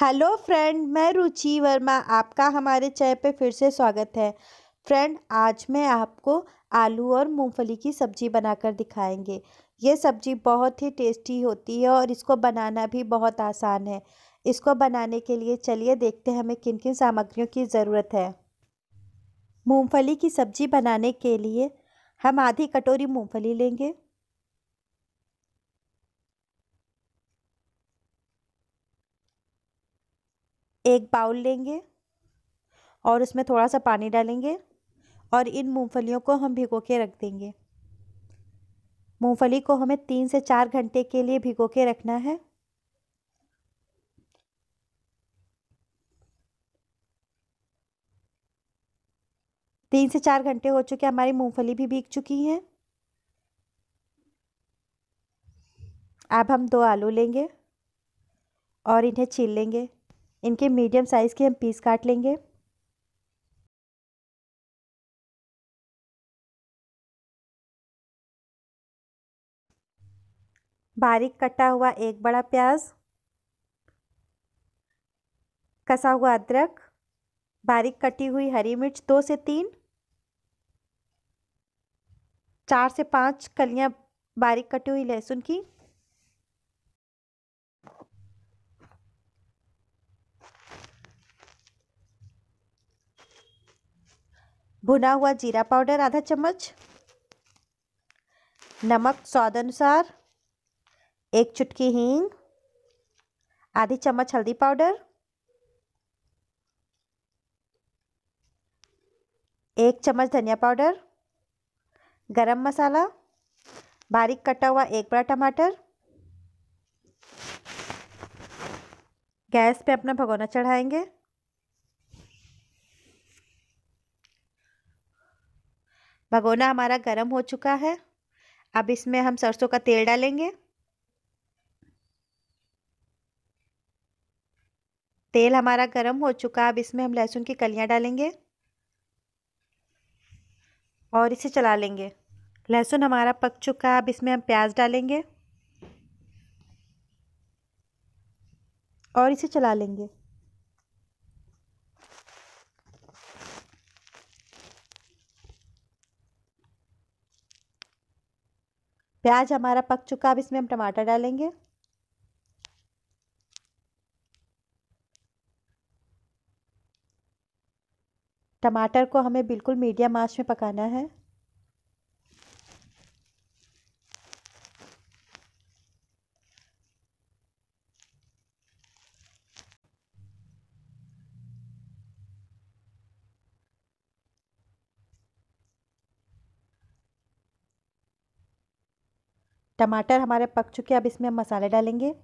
hello friend मैं रुचि वर्मा आपका हमारे चैनल पे फिर से स्वागत है फ्रेंड आज मैं आपको आलू और मूंगफली की सब्ज़ी बनाकर दिखाएंगे ये सब्ज़ी बहुत ही टेस्टी होती है और इसको बनाना भी बहुत आसान है इसको बनाने के लिए चलिए देखते हैं हमें किन किन सामग्रियों की ज़रूरत है मूंगफली की सब्ज़ी बनाने के लिए हम आधी कटोरी मूँगफली लेंगे एक बाउल लेंगे और उसमें थोड़ा सा पानी डालेंगे और इन मूंगफलियों को हम भिगो के रख देंगे मूंगफली को हमें तीन से चार घंटे के लिए भिगो के रखना है तीन से चार घंटे हो चुके हमारी मूंगफली भी भीग चुकी है अब हम दो आलू लेंगे और इन्हें छील लेंगे इनके मीडियम साइज़ के हम पीस काट लेंगे बारीक कटा हुआ एक बड़ा प्याज कसा हुआ अदरक बारीक कटी हुई हरी मिर्च दो से तीन चार से पाँच कलियां बारीक कटी हुई लहसुन की भुना हुआ जीरा पाउडर आधा चम्मच नमक स्वाद अनुसार एक चुटकी हींग आधी चम्मच हल्दी पाउडर एक चम्मच धनिया पाउडर गरम मसाला बारीक कटा हुआ एक बड़ा टमाटर गैस पे अपना भगोना चढ़ाएंगे भगोना हमारा गर्म हो चुका है अब इसमें हम सरसों का तेल डालेंगे तेल हमारा गर्म हो चुका अब इसमें हम लहसुन की कलियाँ डालेंगे और इसे चला लेंगे लहसुन हमारा पक चुका है अब इसमें हम प्याज डालेंगे और इसे चला लेंगे प्याज हमारा पक चुका अब इसमें हम टमाटर डालेंगे टमाटर को हमें बिल्कुल मीडियम आंच में पकाना है टमाटर हमारे पक चुके अब इसमें हम मसाले डालेंगे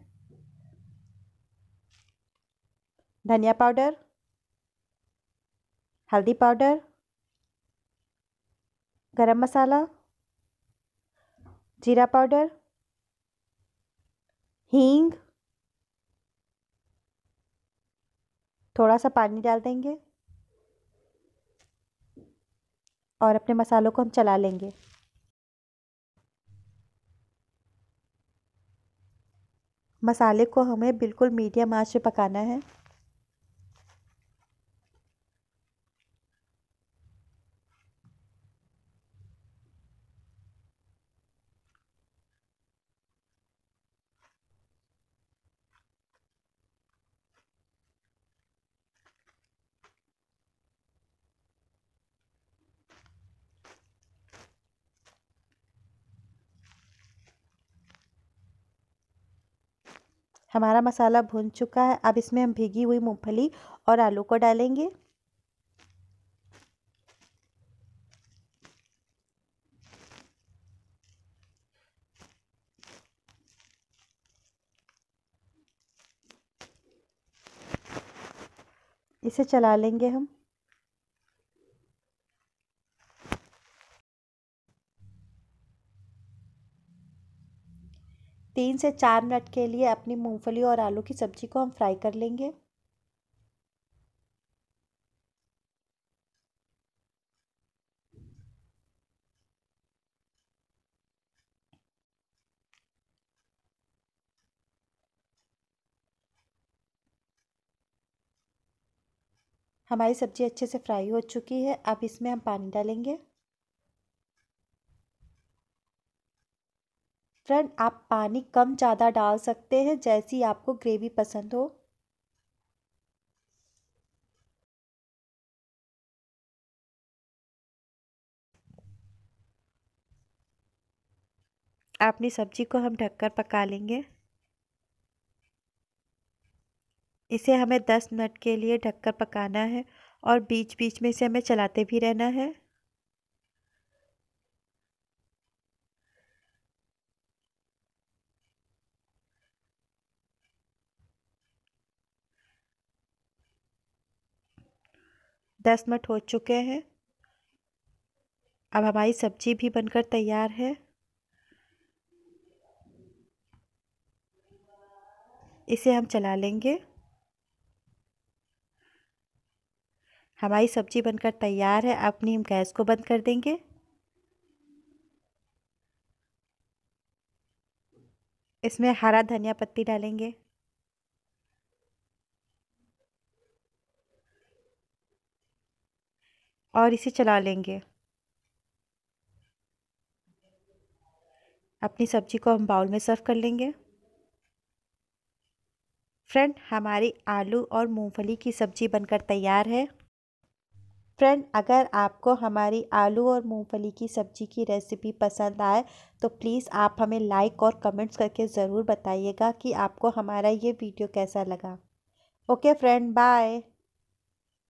धनिया पाउडर हल्दी पाउडर गरम मसाला जीरा पाउडर हींग थोड़ा सा पानी डाल देंगे और अपने मसालों को हम चला लेंगे मसाले को हमें बिल्कुल मीडियम आंच पे पकाना है हमारा मसाला भुन चुका है अब इसमें हम भीगी हुई मूंगफली और आलू को डालेंगे इसे चला लेंगे हम तीन से चार मिनट के लिए अपनी मूंगफली और आलू की सब्ज़ी को हम फ्राई कर लेंगे हमारी सब्ज़ी अच्छे से फ्राई हो चुकी है अब इसमें हम पानी डालेंगे फ्रेंड आप पानी कम ज़्यादा डाल सकते हैं जैसी आपको ग्रेवी पसंद हो अपनी सब्जी को हम ढककर पका लेंगे इसे हमें 10 मिनट के लिए ढककर पकाना है और बीच बीच में इसे हमें चलाते भी रहना है दस मिनट हो चुके हैं अब हमारी सब्जी भी बनकर तैयार है इसे हम चला लेंगे हमारी सब्जी बनकर तैयार है अपनी हम गैस को बंद कर देंगे इसमें हरा धनिया पत्ती डालेंगे और इसे चला लेंगे अपनी सब्जी को हम बाउल में सर्व कर लेंगे फ्रेंड हमारी आलू और मूंगफली की सब्ज़ी बनकर तैयार है फ्रेंड अगर आपको हमारी आलू और मूंगफली की सब्ज़ी की रेसिपी पसंद आए तो प्लीज़ आप हमें लाइक और कमेंट्स करके ज़रूर बताइएगा कि आपको हमारा ये वीडियो कैसा लगा ओके फ्रेंड बाय